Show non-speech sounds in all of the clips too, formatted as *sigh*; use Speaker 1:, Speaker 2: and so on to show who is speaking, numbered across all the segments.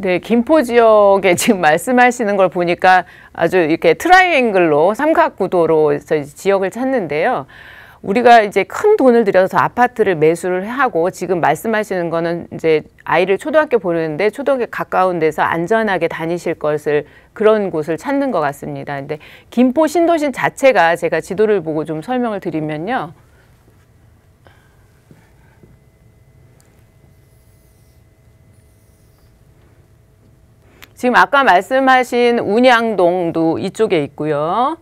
Speaker 1: 네, 김포 지역에 *laughs* 지금 말씀하시는 걸 보니까 아주 이렇게 트라이앵글로 삼각구도로 지역을 찾는데요. 우리가 이제 큰 돈을 들여서 아파트를 매수를 하고 지금 말씀하시는 거는 이제 아이를 초등학교 보내는데 초등학교 가까운 데서 안전하게 다니실 것을 그런 곳을 찾는 것 같습니다. 근데 김포 신도시 자체가 제가 지도를 보고 좀 설명을 드리면요. 지금 아까 말씀하신 운양동도 이쪽에 있고요.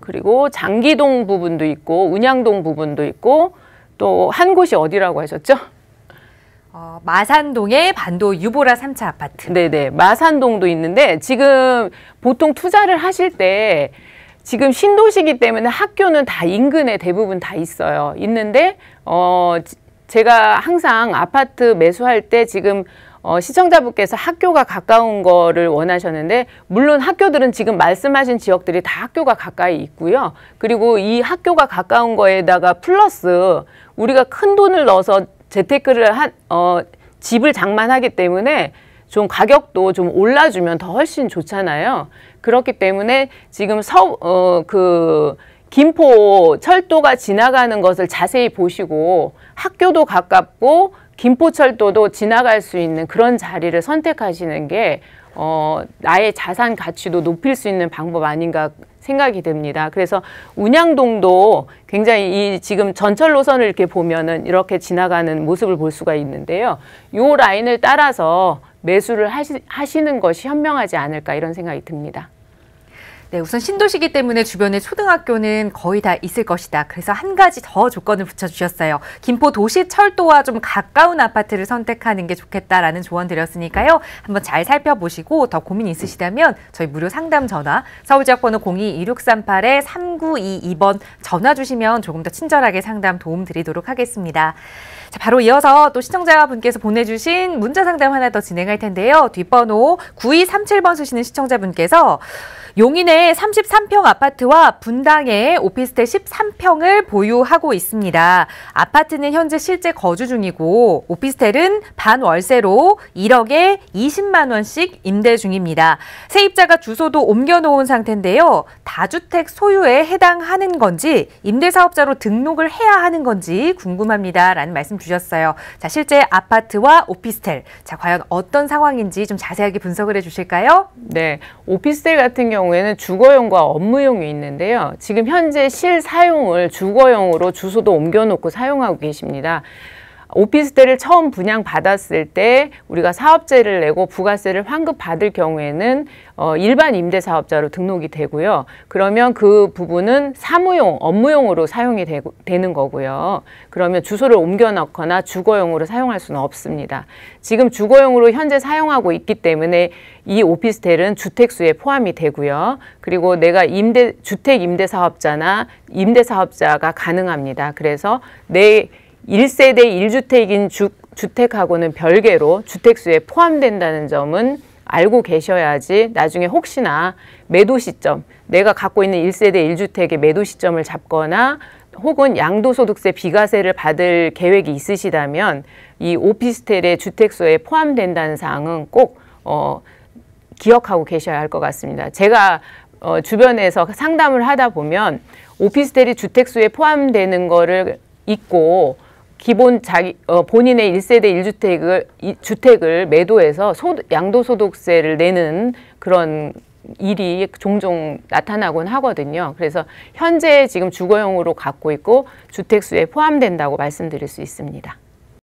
Speaker 1: 그리고 장기동 부분도 있고 운양동 부분도 있고 또 한 곳이 어디라고 하셨죠? 어, 마산동의 반도 유보라 삼차 아파트. 네네. 마산동도 있는데 지금 보통 투자를 하실 때 지금 신도시기 때문에 학교는 다 인근에 대부분 다 있어요. 있는데 어 제가 항상 아파트 매수할 때 지금 어, 시청자분께서 학교가 가까운 거를 원하셨는데 물론 학교들은 지금 말씀하신 지역들이 다 학교가 가까이 있고요. 그리고 이 학교가 가까운 거에다가 플러스 우리가 큰 돈을 넣어서 재테크를 한 어, 집을 장만하기 때문에 좀 가격도 좀 올라주면 더 훨씬 좋잖아요. 그렇기 때문에 지금 서, 어, 그 김포 철도가 지나가는 것을 자세히 보시고 학교도 가깝고 김포철도도 지나갈 수 있는 그런 자리를 선택하시는 게 어, 나의 자산 가치도 높일 수 있는 방법 아닌가 생각이 듭니다. 그래서 운양동도 굉장히 이 지금 전철 노선을 이렇게 보면은 이렇게 지나가는 모습을 볼 수가 있는데요. 요 라인을 따라서 매수를 하시,
Speaker 2: 하시는 것이 현명하지 않을까 이런 생각이 듭니다. 네, 우선 신도시기 때문에 주변에 초등학교는 거의 다 있을 것이다. 그래서 한 가지 더 조건을 붙여주셨어요. 김포 도시철도와 좀 가까운 아파트를 선택하는 게 좋겠다라는 조언 드렸으니까요. 한번 잘 살펴보시고 더 고민 있으시다면 저희 무료 상담 전화 서울 지역번호 02-2638-3922번 전화 주시면 조금 더 친절하게 상담 도움 드리도록 하겠습니다. 자, 바로 이어서 또 시청자분께서 보내주신 문자 상담 하나 더 진행할 텐데요. 뒷번호 9237번 쓰시는 시청자분께서 용인의 33평 아파트와 분당의 오피스텔 13평을 보유하고 있습니다. 아파트는 현재 실제 거주 중이고 오피스텔은 반월세로 1억에 20만 원씩 임대 중입니다. 세입자가 주소도 옮겨놓은 상태인데요. 다주택 소유에 해당하는 건지 임대사업자로 등록을 해야 하는 건지 궁금합니다. 라는 말씀 주셨어요. 자, 실제 아파트와 오피스텔. 자, 과연 어떤 상황인지 좀 자세하게 분석을 해주실까요? 네. 오피스텔 같은 경우 경우에는 주거용과 업무용이
Speaker 1: 있는데요. 지금 현재 실 사용을 주거용으로 주소도 옮겨놓고 사용하고 계십니다. 오피스텔을 처음 분양받았을 때 우리가 사업세를 내고 부가세를 환급받을 경우에는 어, 일반 임대사업자로 등록이 되고요. 그러면 그 부분은 사무용, 업무용으로 사용이 되고, 되는 거고요. 그러면 주소를 옮겨넣거나 주거용으로 사용할 수는 없습니다. 지금 주거용으로 현재 사용하고 있기 때문에 이 오피스텔은 주택수에 포함이 되고요. 그리고 내가 임대, 주택 임대사업자나 임대사업자가 가능합니다. 그래서 내 1세대 1주택인 주, 주택하고는 별개로 주택수에 포함된다는 점은 알고 계셔야지 나중에 혹시나 매도 시점, 내가 갖고 있는 1세대 1주택의 매도 시점을 잡거나 혹은 양도소득세 비과세를 받을 계획이 있으시다면 이 오피스텔의 주택수에 포함된다는 사항은 꼭 어, 기억하고 계셔야 할 것 같습니다. 제가 어, 주변에서 상담을 하다 보면 오피스텔이 주택수에 포함되는 거를 잊고 기본 자기 어, 본인의 1세대 1주택을 이, 주택을 매도해서 소, 양도소득세를 내는 그런 일이 종종 나타나곤 하거든요. 그래서 현재 지금 주거용으로 갖고 있고 주택수에 포함된다고 말씀드릴 수 있습니다.